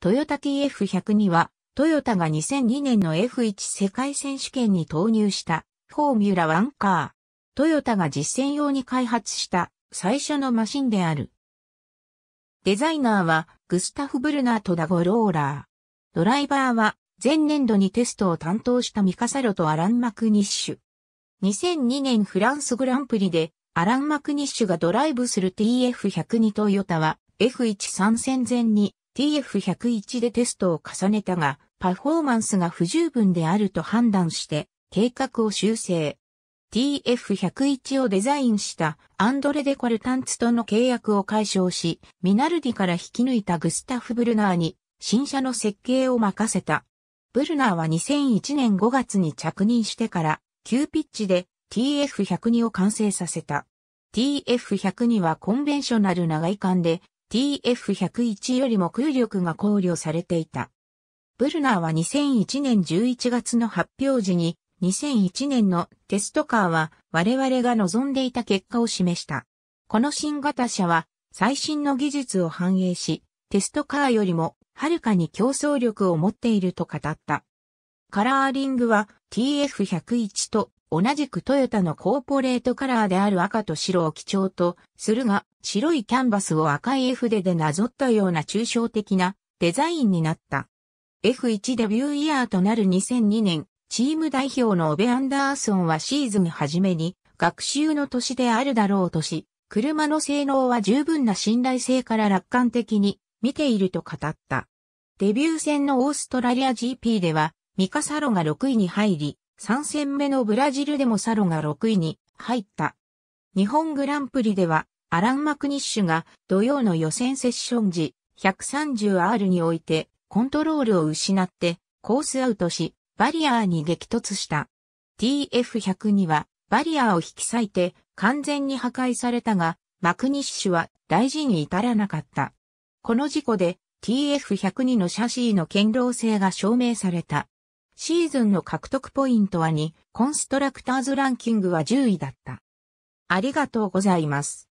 トヨタ TF102 は、トヨタが2002年の F1 世界選手権に投入したフォーミュラ1カー。トヨタが実践用に開発した最初のマシンである。デザイナーはグスタフ・ブルナーとダゴ・ローラー。ドライバーは前年度にテストを担当したミカサロとアラン・マクニッシュ。2002年フランスグランプリでアラン・マクニッシュがドライブする TF102 トヨタは F1 参戦前に TF101 でテストを重ねたが、パフォーマンスが不十分であると判断して、計画を修正。TF101 をデザインしたアンドレ・デ・コルタンツとの契約を解消し、ミナルディから引き抜いたグスタフ・ブルナーに新車の設計を任せた。ブルナーは2001年5月に着任してから急ピッチで TF102 を完成させた。TF102 はコンベンショナル長い間で TF101 よりも空力が考慮されていた。ブルナーは2001年11月の発表時に、2001年のテストカーは我々が望んでいた結果を示した。この新型車は最新の技術を反映し、テストカーよりもはるかに競争力を持っていると語った。カラーリングは TF101 と同じくトヨタのコーポレートカラーである赤と白を基調とするが、白いキャンバスを赤い絵筆でなぞったような抽象的なデザインになった。F1 デビューイヤーとなる2002年、チーム代表のオベ・アンダーソンはシーズン初めに学習の年であるだろうとし、車の性能は十分な信頼性から楽観的に見ていると語った。デビュー戦のオーストラリア GP では、ミカサロが6位に入り、3戦目のブラジルでもサロが6位に入った。日本グランプリでは、アラン・マクニッシュが土曜の予選セッション時 130R においてコントロールを失ってコースアウトしバリアーに激突した。TF100 にはバリアーを引き裂いて完全に破壊されたがマクニッシュは大事に至らなかった。この事故で TF102 のシャシーの堅牢性が証明された。シーズンの獲得ポイントは2、コンストラクターズランキングは10位だった。ありがとうございます。